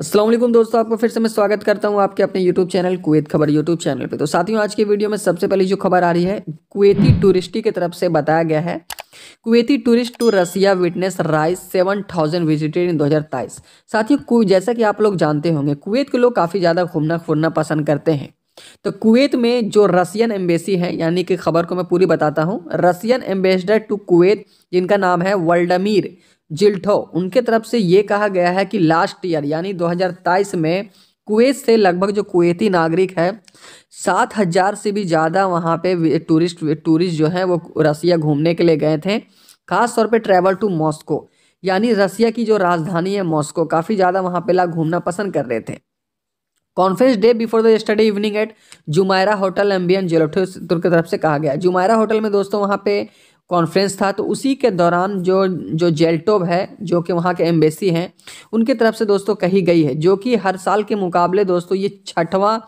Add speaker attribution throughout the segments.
Speaker 1: असलम दोस्तों आपको फिर से मैं स्वागत करता हूं आपके अपने YouTube चैनल कुवैत खबर YouTube चैनल पे तो साथियों आज की वीडियो में सबसे पहली जो खबर आ रही है कुवैती टूरिस्टी की तरफ से बताया गया है Kuwaiti tourist to Russia witness rise seven thousand visited in दो हज़ार तेईस साथियों जैसा कि आप लोग जानते होंगे कुवैत के लोग काफ़ी ज़्यादा घूमना फिरना पसंद करते हैं तो कुवैत में जो रसियन एम्बेसी है यानी कि खबर को मैं पूरी बताता हूँ रसियन एम्बेसडर टू कुवैत जिनका नाम है वर्ल्डमीर जिल्ठो उनके तरफ से ये कहा गया है कि लास्ट ईयर यानी 2023 में कुवैत से लगभग जो कुवैती नागरिक है सात हज़ार से भी ज़्यादा वहाँ पे टूरिस्ट टूरिस्ट जो हैं वो रसिया घूमने के लिए गए थे खास तौर पे ट्रैवल टू मॉस्को यानी रसिया की जो राजधानी है मॉस्को काफ़ी ज़्यादा वहाँ पे लोग घूमना पसंद कर रहे थे conference day before the study evening at Jumeirah hotel एम्बियन जेलोठो तुर्क तरफ से कहा गया जुमायरा होटल में दोस्तों वहाँ पे कॉन्फ्रेंस था तो उसी के दौरान जो जो जेल्टोब है जो कि वहाँ के एम्बेसी हैं उनके तरफ से दोस्तों कही गई है जो कि हर साल के मुकाबले दोस्तों ये छठवां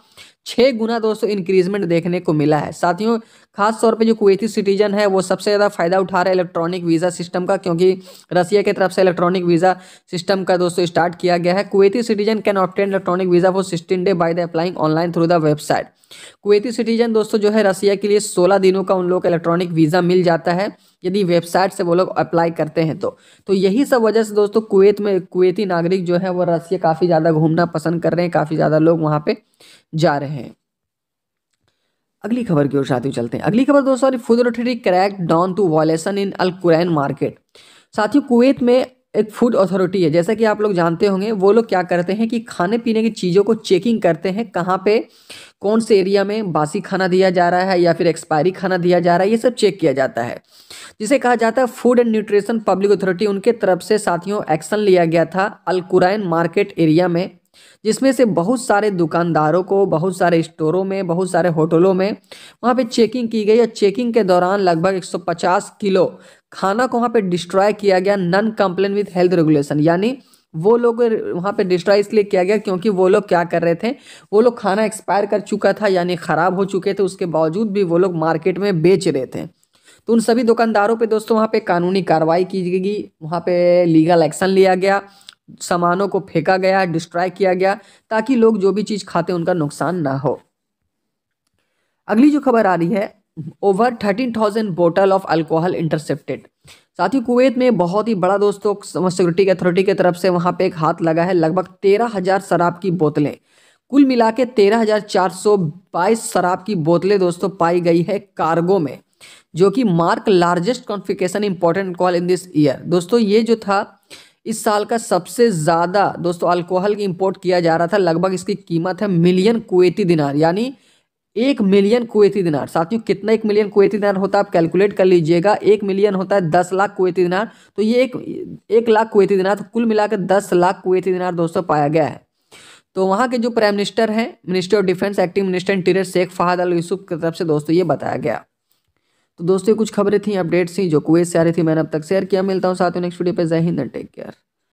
Speaker 1: छः गुना दोस्तों इंक्रीजमेंट देखने को मिला है साथियों खास तौर पे जो कुवैती सिटीजन है वो सबसे ज़्यादा फ़ायदा उठा रहा है इलेक्ट्रॉनिक वीज़ा सिस्टम का क्योंकि रसिया की तरफ से इलेक्ट्रॉनिक वीज़ा सिस्टम का दोस्तों स्टार्ट किया गया है Kuwaiti citizen can obtain electronic visa for sixteen day by the applying online through the website Kuwaiti citizen दोस्तों जो है रसिया के लिए सोलह दिनों का उन लोग इलेक्ट्रॉनिक वीज़ा मिल जाता है यदि वेबसाइट से वो लोग अप्लाई करते हैं तो तो यही सब वजह से दोस्तों कुवैत में कुवैती नागरिक जो है वो रसिया काफ़ी ज़्यादा घूमना पसंद कर रहे हैं काफ़ी ज़्यादा लोग वहाँ पर जा रहे हैं अगली खबर की ओर साथियों चलते हैं अगली खबर दोस्तों food authority crack down to violations in Al Qurain market साथियों कुवैत में एक फूड अथॉरिटी है जैसा कि आप लोग जानते होंगे वो लोग क्या करते हैं कि खाने पीने की चीज़ों को चेकिंग करते हैं कहाँ पे कौन से एरिया में बासी खाना दिया जा रहा है या फिर एक्सपायरी खाना दिया जा रहा है ये सब चेक किया जाता है जिसे कहा जाता है food and nutrition public authority उनके तरफ से साथियों एक्शन लिया गया था अलकुराइन मार्केट एरिया में जिसमें से बहुत सारे दुकानदारों को बहुत सारे स्टोरों में बहुत सारे होटलों में वहाँ पे चेकिंग की गई और चेकिंग के दौरान लगभग 150 किलो खाना को वहाँ पे डिस्ट्रॉय किया गया non compliant with health regulation यानी वो लोग वहाँ पे डिस्ट्रॉय इसलिए किया गया क्योंकि वो लोग क्या कर रहे थे वो लोग खाना एक्सपायर कर चुका था यानी ख़राब हो चुके थे उसके बावजूद भी वो लोग मार्केट में बेच रहे थे तो उन सभी दुकानदारों पे दोस्तों वहाँ पे कानूनी कार्रवाई की गई वहाँ पे लीगल एक्शन लिया गया सामानों को फेंका गया डिस्ट्रॉय किया गया ताकि लोग जो भी चीज़ खाते उनका नुकसान ना हो अगली जो खबर आ रही है over thirteen thousand bottle of alcohol intercepted साथ ही कुवैत में बहुत ही बड़ा दोस्तों सिक्योरिटी अथॉरिटी की तरफ से वहां पे एक हाथ लगा है लगभग तेरह हज़ार शराब की बोतलें कुल मिला के तेरह हज़ार चार सौ बाईस शराब की बोतलें दोस्तों पाई गई है कार्गो में जो कि mark largest confiscation important call in this year दोस्तों ये जो था इस साल का सबसे ज़्यादा दोस्तों अल्कोहल की इम्पोर्ट किया जा रहा था लगभग इसकी कीमत है मिलियन कुवैती दिनार यानी एक मिलियन कुवैती दिनार साथियों कितना एक मिलियन कुवैती दिनार होता है आप कैलकुलेट कर लीजिएगा एक मिलियन होता है दस लाख कुवैती दिनार तो ये एक एक लाख कुवैती दिनार तो कुल मिलाकर दस लाख कुवैती दिनार दोस्तों पाया गया है तो वहाँ के जो प्राइम मिनिस्टर हैं ministry of defence acting minister interior Sheikh Fahad Al Yousef की तरफ से दोस्तों ये बताया गया तो दोस्तों कुछ खबरें थी अपडेट्स थी जो कुएस से आ रही थी मैंने अब तक शेयर किया मिलता हूँ साथ ही नेक्स्ट वीडियो पर जय हिंद टेक केयर